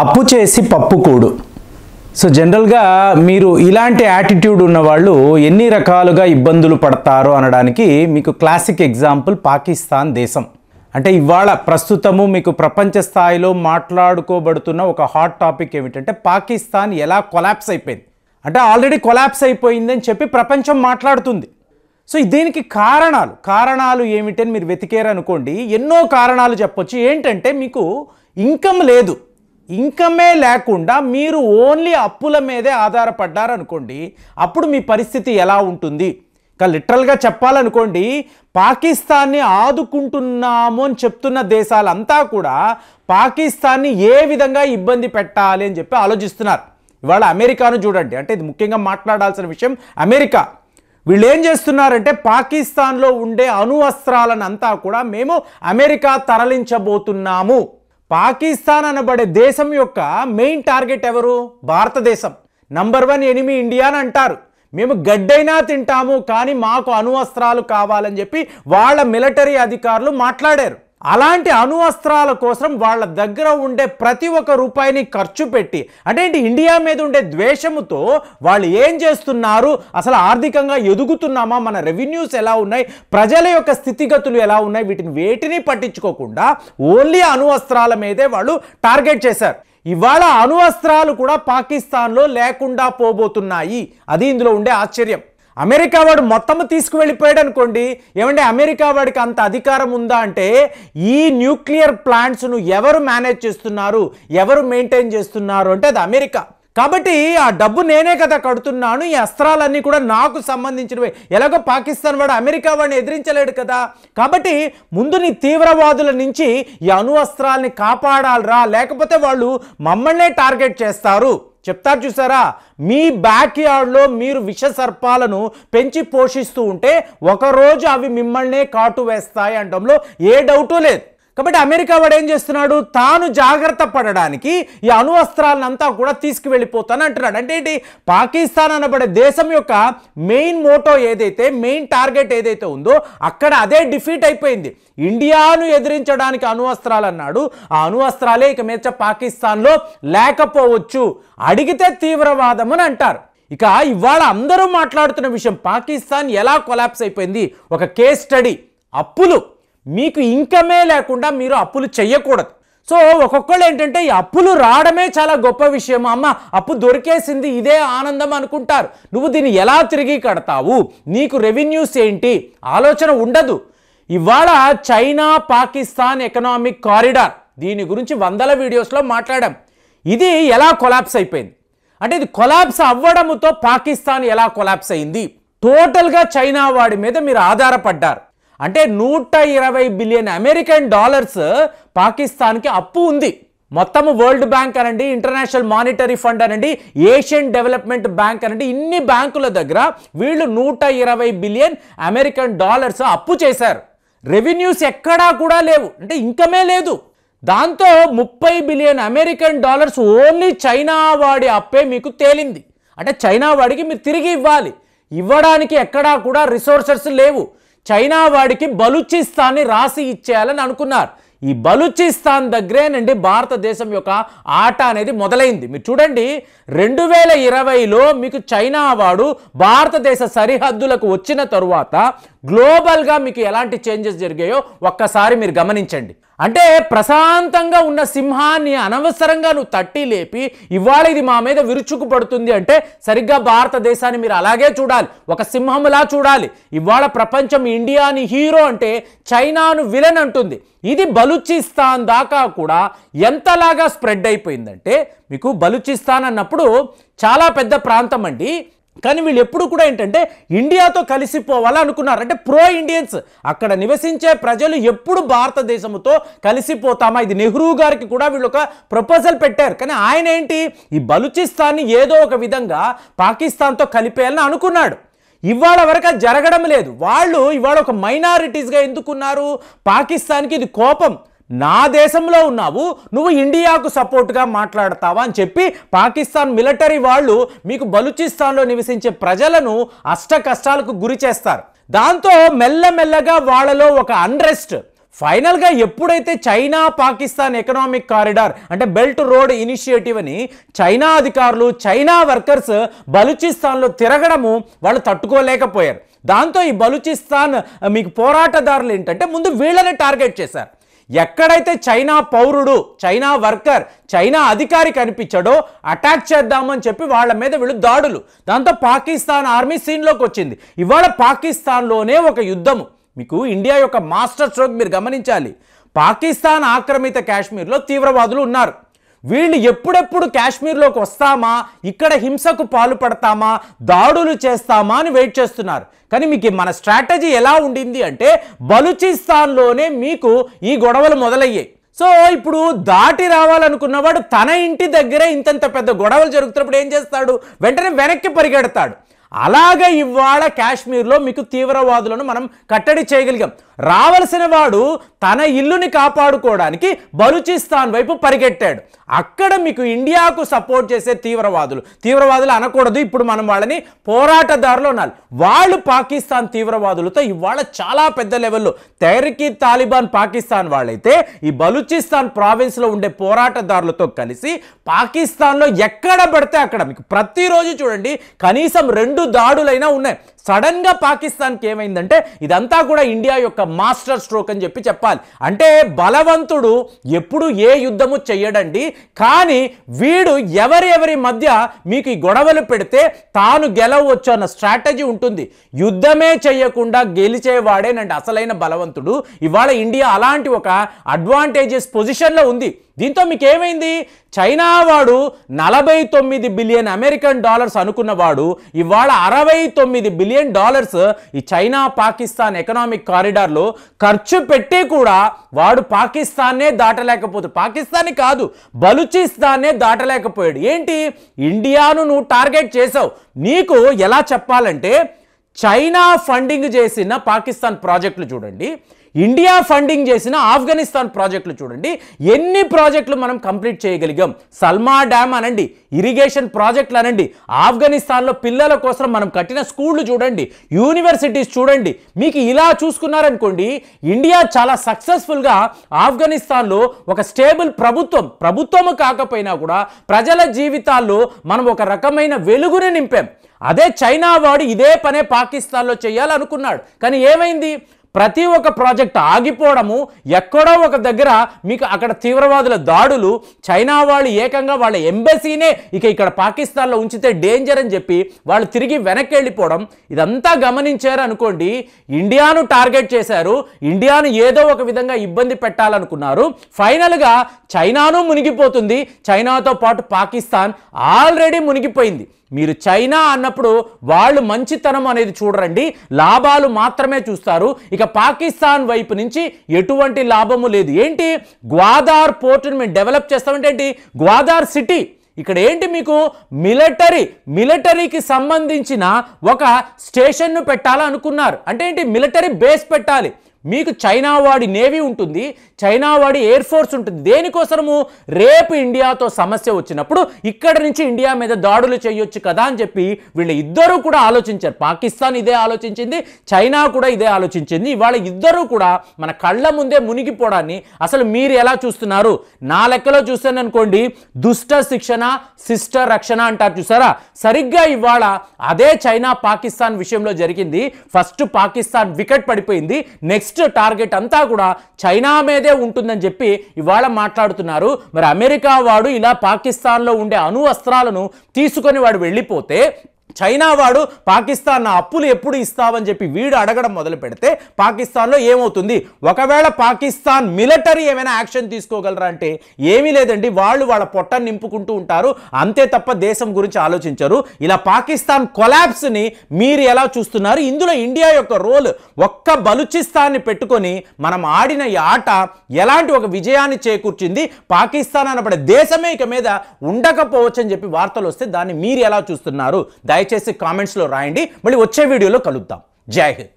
అప్పు చేసి పప్పు కూడు సో జనరల్గా మీరు ఇలాంటి యాటిట్యూడ్ ఉన్నవాళ్ళు ఎన్ని రకాలుగా ఇబ్బందులు పడతారు అనడానికి మీకు క్లాసిక్ ఎగ్జాంపుల్ పాకిస్తాన్ దేశం అంటే ఇవాళ ప్రస్తుతము మీకు ప్రపంచ స్థాయిలో మాట్లాడుకోబడుతున్న ఒక హాట్ టాపిక్ ఏమిటంటే పాకిస్తాన్ ఎలా కొలాప్స్ అయిపోయింది అంటే ఆల్రెడీ కొలాప్స్ అయిపోయిందని చెప్పి ప్రపంచం మాట్లాడుతుంది సో దీనికి కారణాలు కారణాలు ఏమిటని మీరు వెతికారనుకోండి ఎన్నో కారణాలు చెప్పొచ్చు ఏంటంటే మీకు ఇన్కమ్ లేదు ఇంకమే లేకుండా మీరు ఓన్లీ అప్పుల మీదే ఆధారపడ్డారనుకోండి అప్పుడు మీ పరిస్థితి ఎలా ఉంటుంది ఇంకా లిటరల్గా చెప్పాలనుకోండి పాకిస్తాన్ని ఆదుకుంటున్నాము అని చెప్తున్న దేశాలంతా కూడా పాకిస్తాన్ని ఏ విధంగా ఇబ్బంది పెట్టాలి అని చెప్పి ఆలోచిస్తున్నారు ఇవాళ అమెరికాను చూడండి అంటే ఇది ముఖ్యంగా మాట్లాడాల్సిన విషయం అమెరికా వీళ్ళు ఏం చేస్తున్నారంటే పాకిస్తాన్లో ఉండే అణువస్త్రాలను అంతా కూడా మేము అమెరికా తరలించబోతున్నాము పాకిస్తాన్ అనబడే దేశం యొక్క మెయిన్ టార్గెట్ ఎవరు భారతదేశం నంబర్ వన్ ఎనిమి ఇండియా అని అంటారు మేము గడ్డైనా తింటాము కానీ మాకు అణువస్త్రాలు కావాలని చెప్పి వాళ్ళ మిలిటరీ అధికారులు మాట్లాడారు అలాంటి అణువస్త్రాల కోసం వాళ్ళ దగ్గర ఉండే ప్రతి ఒక్క రూపాయిని ఖర్చు పెట్టి అంటే ఇండియా మీద ఉండే ద్వేషముతో వాళ్ళు ఏం చేస్తున్నారు అసలు ఆర్థికంగా ఎదుగుతున్నామా మన రెవెన్యూస్ ఎలా ఉన్నాయి ప్రజల యొక్క స్థితిగతులు ఎలా ఉన్నాయి వీటిని వేటిని పట్టించుకోకుండా ఓన్లీ అణువస్త్రాల మీదే వాళ్ళు టార్గెట్ చేశారు ఇవాళ అణువస్త్రాలు కూడా పాకిస్తాన్లో లేకుండా పోబోతున్నాయి అది ఇందులో ఉండే ఆశ్చర్యం అమెరికా వాడు మొత్తం తీసుకువెళ్ళిపోయాడు అనుకోండి ఏమంటే అమెరికా వాడికి అంత అధికారం ఉందా అంటే ఈ న్యూక్లియర్ ప్లాంట్స్ను ఎవరు మేనేజ్ చేస్తున్నారు ఎవరు మెయింటైన్ చేస్తున్నారు అంటే అది అమెరికా కాబట్టి ఆ డబ్బు నేనే కదా కడుతున్నాను ఈ అస్త్రాలన్నీ కూడా నాకు సంబంధించినవి ఎలాగో పాకిస్తాన్ వాడు అమెరికా వాడిని ఎదిరించలేడు కదా కాబట్టి ముందు నీ తీవ్రవాదుల నుంచి ఈ అణు అస్త్రాల్ని కాపాడాలరా లేకపోతే వాళ్ళు మమ్మల్నే టార్గెట్ చేస్తారు చెప్తారు చూసారా మీ బ్యాక్ యార్డ్లో మీరు విష సర్పాలను పెంచి పోషిస్తూ ఉంటే ఒకరోజు అవి మిమ్మల్నే కాటు వేస్తాయి అనడంలో ఏ డౌటు లేదు కాబట్టి అమెరికా వాడు ఏం చేస్తున్నాడు తాను జాగ్రత్త పడడానికి ఈ అణువస్త్రాలనంతా కూడా తీసుకువెళ్ళిపోతాను అంటున్నాడు అంటే ఏంటి పాకిస్తాన్ అనబడే దేశం యొక్క మెయిన్ మోటో ఏదైతే మెయిన్ టార్గెట్ ఏదైతే ఉందో అక్కడ అదే డిఫీట్ అయిపోయింది ఇండియాను ఎదిరించడానికి అణు అస్త్రాలు అన్నాడు ఆ అణు అస్త్రాలే ఇక మీద పాకిస్తాన్లో లేకపోవచ్చు అడిగితే తీవ్రవాదం అని అంటారు ఇక ఇవాళ అందరూ మాట్లాడుతున్న విషయం పాకిస్తాన్ ఎలా కొలాప్స్ అయిపోయింది ఒక కేస్ స్టడీ అప్పులు మీకు ఇంకమే లేకుండా మీరు అప్పులు చెయ్యకూడదు సో ఒక్కొక్కళ్ళు ఏంటంటే అప్పులు రావడమే చాలా గొప్ప విషయం అమ్మ అప్పు దొరికేసింది ఇదే ఆనందం అనుకుంటారు నువ్వు దీన్ని ఎలా తిరిగి కడతావు నీకు రెవెన్యూస్ ఏంటి ఆలోచన ఉండదు ఇవాళ చైనా పాకిస్తాన్ ఎకనామిక్ కారిడార్ దీని గురించి వందల వీడియోస్లో మాట్లాడాం ఇది ఎలా కొలాప్స్ అయిపోయింది అంటే ఇది కొలాప్స్ అవ్వడంతో పాకిస్తాన్ ఎలా కొలాప్స్ అయింది టోటల్గా చైనా వాడి మీద మీరు ఆధారపడ్డారు అంటే నూట ఇరవై బిలియన్ అమెరికన్ డాలర్స్ పాకిస్తాన్కి అప్పు ఉంది మొత్తము వరల్డ్ బ్యాంక్ అనండి ఇంటర్నేషనల్ మానిటరీ ఫండ్ అనండి ఏషియన్ డెవలప్మెంట్ బ్యాంక్ అనండి ఇన్ని బ్యాంకుల దగ్గర వీళ్ళు నూట ఇరవై బిలియన్ అమెరికన్ డాలర్స్ అప్పు చేశారు రెవెన్యూస్ ఎక్కడా కూడా లేవు అంటే ఇంకమే లేదు దాంతో ముప్పై billion American dollars only China వాడి అప్పే మీకు తేలింది అంటే చైనా వాడికి మీరు తిరిగి ఇవ్వాలి ఇవ్వడానికి ఎక్కడా కూడా రిసోర్సెస్ లేవు చైనా వాడికి బలూచిస్తాన్ని రాసి ఇచ్చేయాలని అనుకున్నారు ఈ బలూచిస్తాన్ దగ్గరేనండి భారతదేశం యొక్క ఆట అనేది మొదలైంది మీరు చూడండి రెండు వేల ఇరవైలో మీకు చైనా వాడు భారతదేశ సరిహద్దులకు వచ్చిన తరువాత గ్లోబల్గా మీకు ఎలాంటి చేంజెస్ జరిగాయో ఒక్కసారి మీరు గమనించండి అంటే ప్రశాంతంగా ఉన్న సింహాన్ని అనవసరంగా నువ్వు తట్టి లేపి ఇవాళ ఇది మా మీద విరుచుకు పడుతుంది అంటే సరిగ్గా భారతదేశాన్ని మీరు అలాగే చూడాలి ఒక సింహంలా చూడాలి ఇవాళ ప్రపంచం ఇండియాని హీరో అంటే చైనాను విలన్ అంటుంది ఇది బలూచిస్తాన్ దాకా కూడా ఎంతలాగా స్ప్రెడ్ అయిపోయిందంటే మీకు బలూచిస్తాన్ అన్నప్పుడు చాలా పెద్ద ప్రాంతం అండి కానీ వీళ్ళు ఎప్పుడు కూడా ఏంటంటే ఇండియాతో కలిసిపోవాలని అంటే ప్రో ఇండియన్స్ అక్కడ నివసించే ప్రజలు ఎప్పుడు భారతదేశంతో కలిసిపోతామా ఇది నెహ్రూ గారికి కూడా వీళ్ళు ఒక ప్రపోజల్ పెట్టారు కానీ ఆయన ఏంటి ఈ బలూచిస్తాన్ని ఏదో ఒక విధంగా పాకిస్తాన్తో కలిపేయాలని అనుకున్నాడు ఇవాళ వరకు జరగడం లేదు వాళ్ళు ఇవాళ ఒక మైనారిటీస్గా ఎందుకున్నారు పాకిస్తాన్కి ఇది కోపం నా దేశంలో ఉన్నావు నువ్వు ఇండియాకు సపోర్ట్గా మాట్లాడతావా అని చెప్పి పాకిస్తాన్ మిలిటరీ వాళ్ళు మీకు బలూచిస్తాన్లో నివసించే ప్రజలను అష్ట కష్టాలకు గురి చేస్తారు దాంతో మెల్లమెల్లగా వాళ్ళలో ఒక అన్రెస్ట్ ఫైనల్గా ఎప్పుడైతే చైనా పాకిస్తాన్ ఎకనామిక్ కారిడార్ అంటే బెల్ట్ రోడ్ ఇనిషియేటివ్ అని చైనా అధికారులు చైనా వర్కర్స్ బలూచిస్తాన్లో తిరగడము వాళ్ళు తట్టుకోలేకపోయారు దాంతో ఈ బలూచిస్తాన్ మీకు పోరాటదారులు ఏంటంటే ముందు వీళ్ళని టార్గెట్ చేశారు ఎక్కడైతే చైనా పౌరుడు చైనా వర్కర్ చైనా అధికారి కనిపించాడో అటాక్ చేద్దామని చెప్పి వాళ్ళ మీద వీళ్ళు దాడులు దాంతో పాకిస్తాన్ ఆర్మీ సీన్లోకి వచ్చింది ఇవాళ పాకిస్తాన్లోనే ఒక యుద్ధము మీకు ఇండియా యొక్క మాస్టర్ స్ట్రోక్ మీరు గమనించాలి పాకిస్తాన్ ఆక్రమిత కాశ్మీర్లో తీవ్రవాదులు ఉన్నారు వీళ్ళు ఎప్పుడెప్పుడు కాశ్మీర్లోకి వస్తామా ఇక్కడ హింసకు పాలు పడతామా దాడులు చేస్తామా అని వెయిట్ చేస్తున్నారు కానీ మీకు మన స్ట్రాటజీ ఎలా ఉండింది అంటే బలూచిస్తాన్లోనే మీకు ఈ గొడవలు మొదలయ్యాయి సో ఇప్పుడు దాటి రావాలనుకున్నవాడు తన ఇంటి దగ్గరే ఇంతంత పెద్ద గొడవలు జరుగుతున్నప్పుడు ఏం చేస్తాడు వెంటనే వెనక్కి పరిగెడతాడు అలాగే ఇవాళ కాశ్మీర్లో మీకు తీవ్రవాదులను మనం కట్టడి చేయగలిగాం రావలసిన వాడు తన ఇల్లుని కాపాడుకోవడానికి బలుచిస్తాన్ వైపు పరిగెట్టాడు అక్కడ మీకు ఇండియాకు సపోర్ట్ చేసే తీవ్రవాదులు తీవ్రవాదులు అనకూడదు ఇప్పుడు మనం వాళ్ళని పోరాటదారులు ఉన్నారు వాళ్ళు పాకిస్తాన్ తీవ్రవాదులతో ఇవాళ చాలా పెద్ద లెవెల్లో తెరకీ తాలిబాన్ పాకిస్తాన్ వాళ్ళైతే ఈ బలూచిస్తాన్ ప్రావిన్స్లో ఉండే పోరాటదారులతో కలిసి పాకిస్తాన్లో ఎక్కడ పడితే అక్కడ మీకు ప్రతిరోజు చూడండి కనీసం రెండు దాడులైనా ఉన్నాయి సడన్గా పాకిస్తాన్కి ఏమైందంటే ఇదంతా కూడా ఇండియా యొక్క మాస్టర్ స్ట్రోక్ అని చెప్పి చెప్పాలి అంటే బలవంతుడు ఎప్పుడు ఏ యుద్ధము చేయడండి కానీ వీడు ఎవరి ఎవరి మధ్య మీకు ఈ గొడవలు పెడితే తాను గెలవచ్చు అన్న స్ట్రాటజీ ఉంటుంది యుద్ధమే చేయకుండా గెలిచేవాడేనండి అసలైన బలవంతుడు ఇవాళ ఇండియా అలాంటి ఒక అడ్వాంటేజెస్ పొజిషన్లో ఉంది దీంతో మీకేమైంది చైనా వాడు నలభై తొమ్మిది బిలియన్ అమెరికన్ డాలర్స్ అనుకున్నవాడు ఇవాళ అరవై తొమ్మిది బిలియన్ డాలర్స్ ఈ చైనా పాకిస్తాన్ ఎకనామిక్ కారిడార్లో ఖర్చు పెట్టి కూడా వాడు పాకిస్తాన్నే దాటలేకపోతుంది పాకిస్తాన్ కాదు బలుచిస్తాన్నే దాటలేకపోయాడు ఏంటి ఇండియాను నువ్వు టార్గెట్ చేసావు నీకు ఎలా చెప్పాలంటే చైనా ఫండింగ్ చేసిన పాకిస్తాన్ ప్రాజెక్టులు చూడండి ఇండియా ఫండింగ్ చేసిన ఆఫ్ఘనిస్తాన్ ప్రాజెక్టులు చూడండి ఎన్ని ప్రాజెక్టులు మనం కంప్లీట్ చేయగలిగాం సల్మా డ్యామ్ అనండి ఇరిగేషన్ ప్రాజెక్టులు అనండి ఆఫ్ఘనిస్తాన్లో పిల్లల కోసం మనం కట్టిన స్కూళ్ళు చూడండి యూనివర్సిటీస్ చూడండి మీకు ఇలా చూసుకున్నారనుకోండి ఇండియా చాలా సక్సెస్ఫుల్గా ఆఫ్ఘనిస్తాన్లో ఒక స్టేబుల్ ప్రభుత్వం ప్రభుత్వము కాకపోయినా కూడా ప్రజల జీవితాల్లో మనం ఒక రకమైన వెలుగుని నింపాం అదే చైనా వాడు ఇదే పనే పాకిస్తాన్లో చేయాలనుకున్నాడు కానీ ఏమైంది ప్రతి ఒక్క ప్రాజెక్ట్ ఆగిపోవడము ఎక్కడో ఒక దగ్గర మీకు అక్కడ తీవ్రవాదుల దాడులు చైనా వాళ్ళు ఏకంగా వాళ్ళ ఎంబసీనే ఇక ఇక్కడ పాకిస్తాన్లో ఉంచితే డేంజర్ అని చెప్పి వాళ్ళు తిరిగి వెనక్కి వెళ్ళిపోవడం ఇదంతా గమనించారు అనుకోండి ఇండియాను టార్గెట్ చేశారు ఇండియాను ఏదో ఒక విధంగా ఇబ్బంది పెట్టాలనుకున్నారు ఫైనల్గా చైనాను మునిగిపోతుంది చైనాతో పాటు పాకిస్తాన్ ఆల్రెడీ మునిగిపోయింది మీరు చైనా అన్నప్పుడు వాళ్ళు మంచితనం అనేది చూడరండి లాభాలు మాత్రమే చూస్తారు ఇక పాకిస్తాన్ వైపు నుంచి ఎటువంటి లాభము లేదు ఏంటి గ్వాదార్ పోర్టును మేము డెవలప్ చేస్తామంటే ఏంటి గ్వాదార్ సిటీ ఇక్కడ ఏంటి మీకు మిలటరీ మిలిటరీకి సంబంధించిన ఒక స్టేషన్ను పెట్టాలనుకున్నారు అంటే ఏంటి మిలిటరీ బేస్ పెట్టాలి మీకు చైనా వాడి నేవీ ఉంటుంది చైనా వాడి ఎయిర్ ఫోర్స్ ఉంటుంది దేనికోసము రేపు ఇండియాతో సమస్య వచ్చినప్పుడు ఇక్కడ నుంచి ఇండియా మీద దాడులు చేయొచ్చు కదా అని చెప్పి వీళ్ళు ఇద్దరూ కూడా ఆలోచించారు పాకిస్తాన్ ఇదే ఆలోచించింది చైనా కూడా ఇదే ఆలోచించింది ఇవాళ ఇద్దరూ కూడా మన కళ్ళ ముందే మునిగిపోవడాన్ని అసలు మీరు ఎలా చూస్తున్నారు నా లెక్కలో చూస్తాను అనుకోండి దుష్ట శిక్షణ సిస్టర్ రక్షణ అంటారు చూసారా సరిగ్గా ఇవాళ అదే చైనా పాకిస్తాన్ విషయంలో జరిగింది ఫస్ట్ పాకిస్తాన్ వికెట్ పడిపోయింది నెక్స్ట్ నెక్స్ట్ టార్గెట్ అంతా కూడా చైనా మీదే ఉంటుందని చెప్పి ఇవాళ మాట్లాడుతున్నారు మరి అమెరికా వాడు ఇలా పాకిస్తాన్లో ఉండే అణు అస్త్రాలను తీసుకొని వాడు వెళ్ళిపోతే చైనా వాడు పాకిస్తాన్ నా అప్పులు ఎప్పుడు ఇస్తావని చెప్పి వీడు అడగడం మొదలు పెడితే పాకిస్తాన్లో ఏమవుతుంది ఒకవేళ పాకిస్తాన్ మిలిటరీ ఏమైనా యాక్షన్ తీసుకోగలరా అంటే ఏమీ లేదండి వాళ్ళు వాళ్ళ పొట్టను నింపుకుంటూ ఉంటారు అంతే తప్ప దేశం గురించి ఆలోచించరు ఇలా పాకిస్తాన్ కొలాబ్స్ని మీరు ఎలా చూస్తున్నారు ఇందులో ఇండియా యొక్క రోల్ ఒక్క బలుచిస్తాన్ని పెట్టుకొని మనం ఆడిన ఈ ఆట ఎలాంటి ఒక విజయాన్ని చేకూర్చింది పాకిస్తాన్ అనబడే దేశమే ఇక మీద ఉండకపోవచ్చని చెప్పి వార్తలు వస్తే దాన్ని మీరు ఎలా చూస్తున్నారు దయచేసి కామెంట్స్లో రాయండి మళ్ళీ వచ్చే వీడియోలో కలుద్దాం జై హింద్